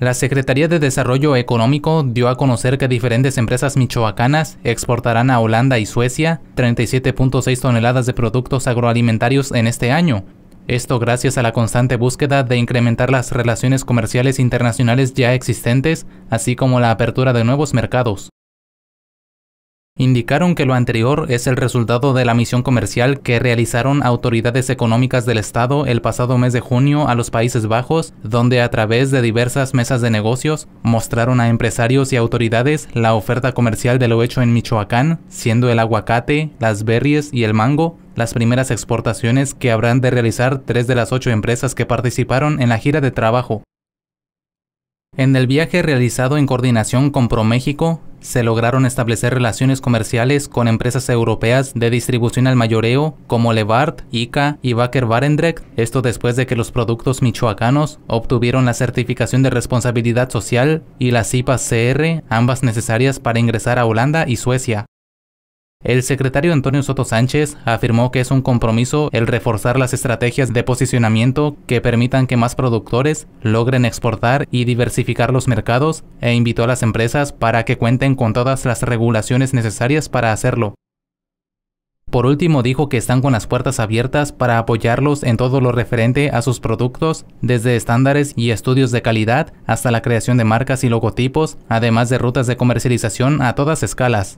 La Secretaría de Desarrollo Económico dio a conocer que diferentes empresas michoacanas exportarán a Holanda y Suecia 37.6 toneladas de productos agroalimentarios en este año. Esto gracias a la constante búsqueda de incrementar las relaciones comerciales internacionales ya existentes, así como la apertura de nuevos mercados indicaron que lo anterior es el resultado de la misión comercial que realizaron autoridades económicas del Estado el pasado mes de junio a los Países Bajos, donde a través de diversas mesas de negocios mostraron a empresarios y autoridades la oferta comercial de lo hecho en Michoacán, siendo el aguacate, las berries y el mango las primeras exportaciones que habrán de realizar tres de las ocho empresas que participaron en la gira de trabajo. En el viaje realizado en coordinación con ProMéxico, se lograron establecer relaciones comerciales con empresas europeas de distribución al mayoreo como Levart, ICA y Wacker Barendrecht, esto después de que los productos michoacanos obtuvieron la certificación de responsabilidad social y la ipas CR, ambas necesarias para ingresar a Holanda y Suecia. El secretario Antonio Soto Sánchez afirmó que es un compromiso el reforzar las estrategias de posicionamiento que permitan que más productores logren exportar y diversificar los mercados e invitó a las empresas para que cuenten con todas las regulaciones necesarias para hacerlo. Por último, dijo que están con las puertas abiertas para apoyarlos en todo lo referente a sus productos, desde estándares y estudios de calidad hasta la creación de marcas y logotipos, además de rutas de comercialización a todas escalas.